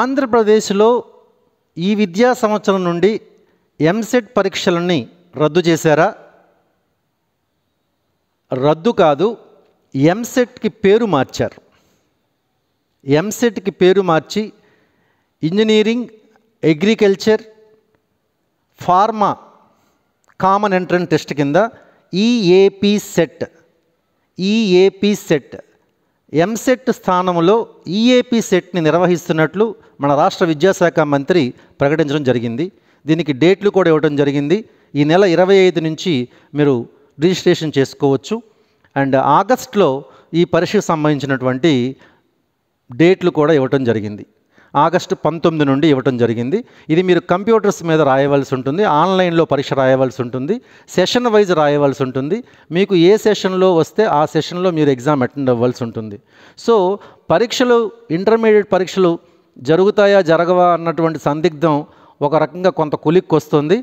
ఆంధ్రప్రదేశ్లో ఈ విద్యా సంవత్సరం నుండి ఎంసెట్ పరీక్షలని రద్దు చేశారా రద్దు కాదు ఎంసెట్కి పేరు మార్చారు ఎంసెట్కి పేరు మార్చి engineering agriculture pharma common entrance test కింద EAP set EAP set EAMCET స్థానంలో ఈఏపీ e సెట్ని నిర్వహిస్తున్నట్లు మన రాష్ట్ర విద్యాశాఖ మంత్రి ప్రకటించడం జరిగింది దీనికి డేట్లు కూడా ఇవ్వడం జరిగింది ఈ నెల ఇరవై ఐదు నుంచి మీరు రిజిస్ట్రేషన్ చేసుకోవచ్చు అండ్ ఆగస్ట్లో ఈ పరీక్షకు సంబంధించినటువంటి డేట్లు కూడా ఇవ్వటం జరిగింది ఆగస్టు పంతొమ్మిది నుండి ఇవ్వటం జరిగింది ఇది మీరు కంప్యూటర్స్ మీద రాయవలసి ఉంటుంది ఆన్లైన్లో పరీక్ష రాయవలసి ఉంటుంది సెషన్ వైజ్ రాయవలసి ఉంటుంది మీకు ఏ సెషన్లో వస్తే ఆ సెషన్లో మీరు ఎగ్జామ్ అటెండ్ అవ్వాల్సి ఉంటుంది సో పరీక్షలు ఇంటర్మీడియట్ పరీక్షలు జరుగుతాయా జరగవా అన్నటువంటి సందిగ్ధం ఒక రకంగా కొంత కులిక్కి వస్తుంది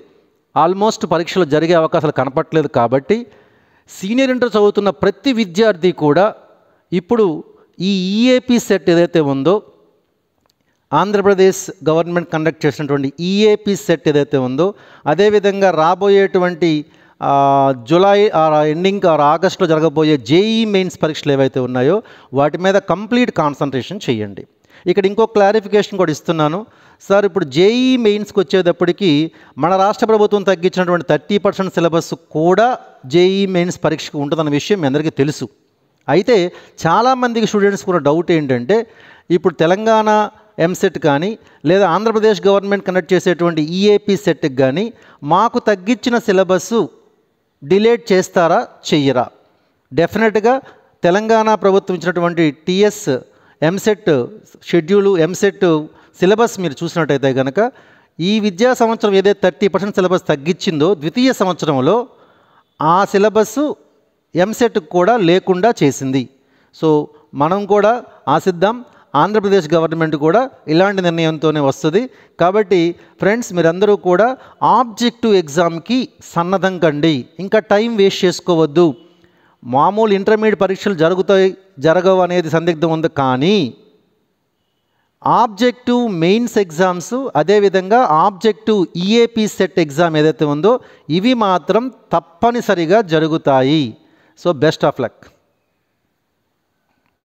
ఆల్మోస్ట్ పరీక్షలు జరిగే అవకాశాలు కనపట్లేదు కాబట్టి సీనియర్ ఇంటర్ చదువుతున్న ప్రతి విద్యార్థి కూడా ఇప్పుడు ఈ ఈఏపీ e సెట్ ఏదైతే ఉందో ఆంధ్రప్రదేశ్ గవర్నమెంట్ కండక్ట్ చేసినటువంటి ఈఏపీ e సెట్ ఏదైతే ఉందో అదేవిధంగా రాబోయేటువంటి జూలై ఎండింగ్ ఆర్ ఆగస్ట్లో జరగబోయే జేఈ మెయిన్స్ పరీక్షలు ఏవైతే ఉన్నాయో వాటి మీద కంప్లీట్ కాన్సన్ట్రేషన్ చేయండి ఇక్కడ ఇంకో క్లారిఫికేషన్ కూడా ఇస్తున్నాను సార్ ఇప్పుడు జేఈ మెయిన్స్కి వచ్చేటప్పటికీ మన రాష్ట్ర ప్రభుత్వం తగ్గించినటువంటి థర్టీ పర్సెంట్ సిలబస్ కూడా జేఈ మెయిన్స్ పరీక్షకు ఉంటుందన్న విషయం మీ అందరికీ తెలుసు అయితే చాలామందికి స్టూడెంట్స్ కూడా డౌట్ ఏంటంటే ఇప్పుడు తెలంగాణ ఎంసెట్ కానీ లేదా ఆంధ్రప్రదేశ్ గవర్నమెంట్ కండక్ట్ చేసేటువంటి ఈఏపీ e సెట్కి కానీ మాకు తగ్గించిన సిలబస్సు డిలేట్ చేస్తారా చెయ్యరా డెఫినెట్గా తెలంగాణ ప్రభుత్వం ఇచ్చినటువంటి TS EAMCET schedule EAMCET syllabus మీరు చూసినట్టయితే కనుక ఈ విద్యా సంవత్సరం ఏదైతే థర్టీ పర్సెంట్ సిలబస్ తగ్గించిందో ద్వితీయ సంవత్సరంలో ఆ సిలబస్ ఎంసెట్ కూడా లేకుండా చేసింది సో మనం కూడా ఆశిద్దాం ఆంధ్రప్రదేశ్ గవర్నమెంట్ కూడా ఇలాంటి నిర్ణయంతోనే వస్తుంది కాబట్టి ఫ్రెండ్స్ మీరందరూ కూడా ఆబ్జెక్టివ్ ఎగ్జామ్కి సన్నద్ధం కండి ఇంకా టైం వేస్ట్ చేసుకోవద్దు మామూలు ఇంటర్మీడియట్ పరీక్షలు జరుగుతాయి జరగవు అనేది సందిగ్ధం ఉంది కానీ ఆబ్జెక్టివ్ మెయిన్స్ ఎగ్జామ్స్ అదేవిధంగా ఆబ్జెక్టివ్ ఈఏపీ సెట్ ఎగ్జామ్ ఏదైతే ఉందో ఇవి మాత్రం తప్పనిసరిగా జరుగుతాయి సో బెస్ట్ ఆఫ్ లక్